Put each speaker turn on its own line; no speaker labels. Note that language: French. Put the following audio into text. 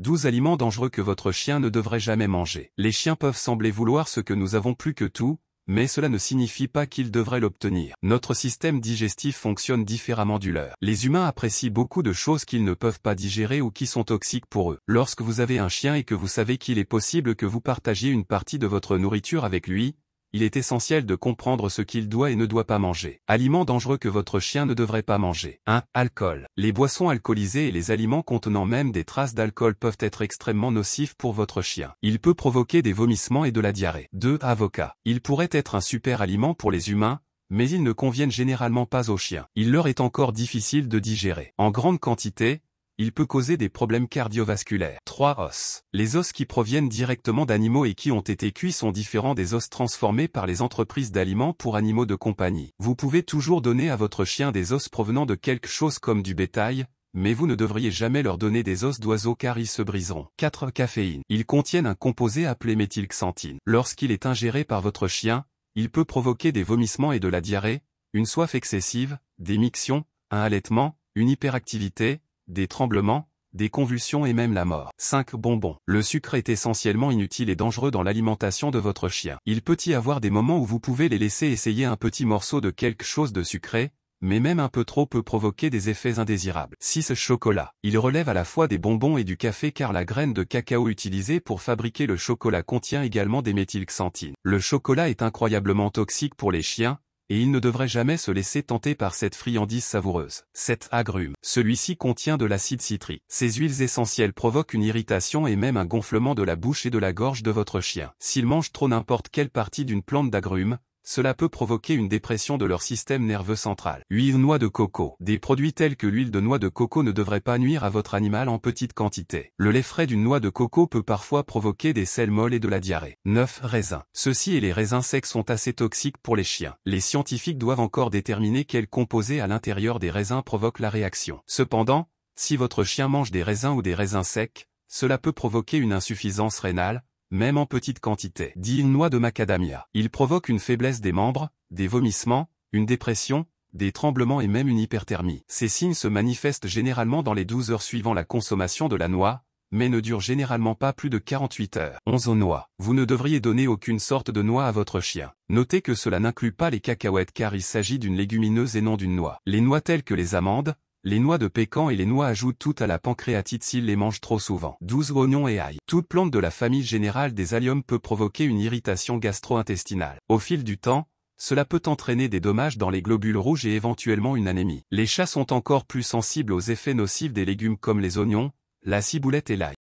12 aliments dangereux que votre chien ne devrait jamais manger. Les chiens peuvent sembler vouloir ce que nous avons plus que tout, mais cela ne signifie pas qu'ils devraient l'obtenir. Notre système digestif fonctionne différemment du leur. Les humains apprécient beaucoup de choses qu'ils ne peuvent pas digérer ou qui sont toxiques pour eux. Lorsque vous avez un chien et que vous savez qu'il est possible que vous partagiez une partie de votre nourriture avec lui, il est essentiel de comprendre ce qu'il doit et ne doit pas manger. Aliments dangereux que votre chien ne devrait pas manger. 1. Alcool. Les boissons alcoolisées et les aliments contenant même des traces d'alcool peuvent être extrêmement nocifs pour votre chien. Il peut provoquer des vomissements et de la diarrhée. 2. Avocat. Il pourrait être un super aliment pour les humains, mais ils ne conviennent généralement pas aux chiens. Il leur est encore difficile de digérer. En grande quantité, il peut causer des problèmes cardiovasculaires. 3. Os. Les os qui proviennent directement d'animaux et qui ont été cuits sont différents des os transformés par les entreprises d'aliments pour animaux de compagnie. Vous pouvez toujours donner à votre chien des os provenant de quelque chose comme du bétail, mais vous ne devriez jamais leur donner des os d'oiseaux car ils se briseront. 4. Caféine. Ils contiennent un composé appelé méthylxanthine. Lorsqu'il est ingéré par votre chien, il peut provoquer des vomissements et de la diarrhée, une soif excessive, des mictions, un allaitement, une hyperactivité, des tremblements, des convulsions et même la mort. 5. Bonbons. Le sucre est essentiellement inutile et dangereux dans l'alimentation de votre chien. Il peut y avoir des moments où vous pouvez les laisser essayer un petit morceau de quelque chose de sucré, mais même un peu trop peut provoquer des effets indésirables. 6. Chocolat. Il relève à la fois des bonbons et du café car la graine de cacao utilisée pour fabriquer le chocolat contient également des méthylxanthines. Le chocolat est incroyablement toxique pour les chiens, et il ne devrait jamais se laisser tenter par cette friandise savoureuse. cet Agrume. Celui-ci contient de l'acide citrique. Ces huiles essentielles provoquent une irritation et même un gonflement de la bouche et de la gorge de votre chien. S'il mange trop n'importe quelle partie d'une plante d'agrumes, cela peut provoquer une dépression de leur système nerveux central. 8. noix de coco. Des produits tels que l'huile de noix de coco ne devraient pas nuire à votre animal en petite quantité. Le lait frais d'une noix de coco peut parfois provoquer des selles molles et de la diarrhée. 9. Raisins. Ceux-ci et les raisins secs sont assez toxiques pour les chiens. Les scientifiques doivent encore déterminer quels composés à l'intérieur des raisins provoquent la réaction. Cependant, si votre chien mange des raisins ou des raisins secs, cela peut provoquer une insuffisance rénale, même en petite quantité. Dit une noix de macadamia. Il provoque une faiblesse des membres, des vomissements, une dépression, des tremblements et même une hyperthermie. Ces signes se manifestent généralement dans les 12 heures suivant la consommation de la noix, mais ne durent généralement pas plus de 48 heures. 11 aux noix. Vous ne devriez donner aucune sorte de noix à votre chien. Notez que cela n'inclut pas les cacahuètes car il s'agit d'une légumineuse et non d'une noix. Les noix telles que les amandes, les noix de pécan et les noix ajoutent tout à la pancréatite s'ils les mangent trop souvent. 12 oignons et ail. Toute plante de la famille générale des alliums peut provoquer une irritation gastro-intestinale. Au fil du temps, cela peut entraîner des dommages dans les globules rouges et éventuellement une anémie. Les chats sont encore plus sensibles aux effets nocifs des légumes comme les oignons, la ciboulette et l'ail.